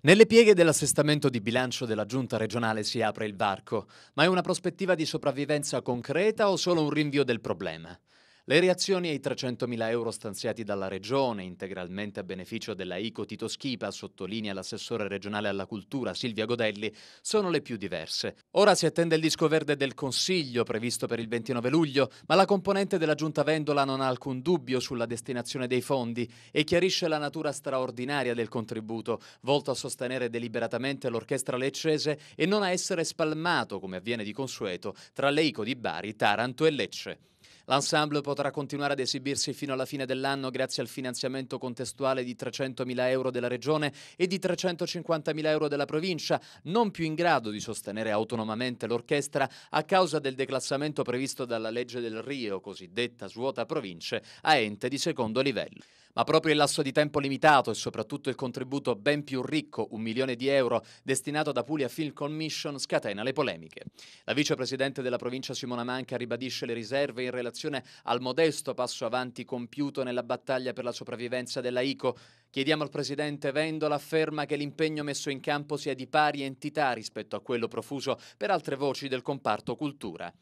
Nelle pieghe dell'assestamento di bilancio della giunta regionale si apre il varco, ma è una prospettiva di sopravvivenza concreta o solo un rinvio del problema? Le reazioni ai 300.000 euro stanziati dalla Regione, integralmente a beneficio della ICO Tito Schipa, sottolinea l'assessore regionale alla cultura Silvia Godelli, sono le più diverse. Ora si attende il disco verde del Consiglio, previsto per il 29 luglio, ma la componente della Giunta Vendola non ha alcun dubbio sulla destinazione dei fondi e chiarisce la natura straordinaria del contributo, volto a sostenere deliberatamente l'orchestra leccese e non a essere spalmato, come avviene di consueto, tra le ICO di Bari, Taranto e Lecce. L'ensemble potrà continuare ad esibirsi fino alla fine dell'anno grazie al finanziamento contestuale di 300.000 euro della Regione e di 350.000 euro della Provincia, non più in grado di sostenere autonomamente l'orchestra a causa del declassamento previsto dalla legge del Rio, cosiddetta svuota province, a ente di secondo livello. Ma proprio il lasso di tempo limitato e soprattutto il contributo ben più ricco, un milione di euro, destinato da Puglia Film Commission, scatena le polemiche. La vicepresidente della provincia Simona Manca ribadisce le riserve in relazione al modesto passo avanti compiuto nella battaglia per la sopravvivenza della ICO. Chiediamo al presidente Vendola afferma che l'impegno messo in campo sia di pari entità rispetto a quello profuso per altre voci del comparto cultura.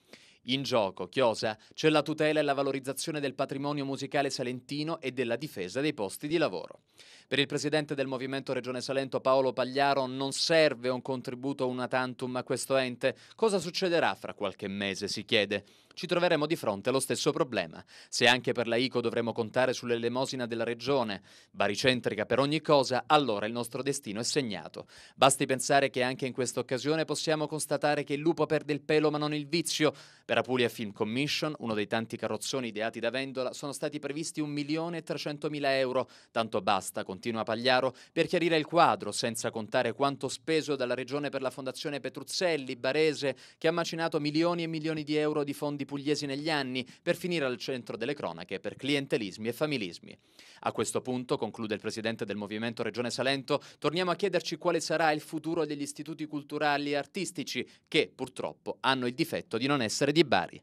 In gioco, Chiosa, c'è la tutela e la valorizzazione del patrimonio musicale salentino e della difesa dei posti di lavoro. Per il presidente del Movimento Regione Salento Paolo Pagliaro non serve un contributo una tantum a questo ente. Cosa succederà fra qualche mese, si chiede. Ci troveremo di fronte allo stesso problema. Se anche per la ICO dovremo contare sull'elemosina della regione, baricentrica per ogni cosa, allora il nostro destino è segnato. Basti pensare che anche in questa occasione possiamo constatare che il lupo perde il pelo ma non il vizio. Per per Apulia Film Commission, uno dei tanti carrozzoni ideati da Vendola, sono stati previsti 1.300.000 euro. Tanto basta, continua Pagliaro, per chiarire il quadro, senza contare quanto speso dalla Regione per la Fondazione Petruzzelli, Barese, che ha macinato milioni e milioni di euro di fondi pugliesi negli anni, per finire al centro delle cronache per clientelismi e familismi. A questo punto, conclude il presidente del Movimento Regione Salento, torniamo a chiederci quale sarà il futuro degli istituti culturali e artistici, che purtroppo hanno il difetto di non essere di anybody.